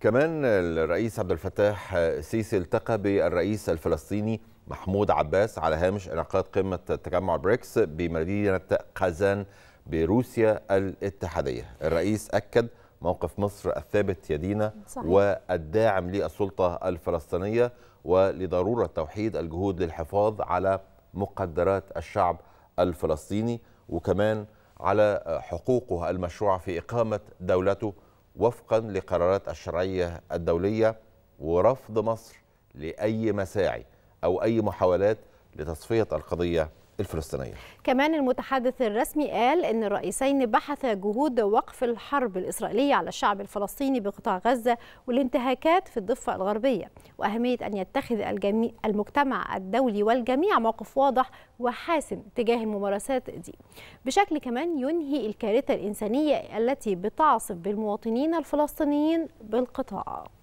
كمان الرئيس عبد الفتاح السيسي التقى بالرئيس الفلسطيني محمود عباس على هامش انعقاد قمة تجمع بريكس بمدينة قازان بروسيا الاتحادية الرئيس أكد موقف مصر الثابت يدينا صحيح. والداعم للسلطة الفلسطينية ولضرورة توحيد الجهود للحفاظ على مقدرات الشعب الفلسطيني وكمان على حقوقه المشروعة في إقامة دولته وفقا لقرارات الشرعية الدولية ورفض مصر لأي مساعي أو أي محاولات لتصفية القضية الفلسطينية كمان المتحدث الرسمي قال أن الرئيسين بحثا جهود وقف الحرب الإسرائيلية على الشعب الفلسطيني بقطاع غزة والانتهاكات في الضفة الغربية وأهمية أن يتخذ الجميع المجتمع الدولي والجميع موقف واضح وحاسم تجاه الممارسات دي بشكل كمان ينهي الكارثة الإنسانية التي بتعصف بالمواطنين الفلسطينيين بالقطاع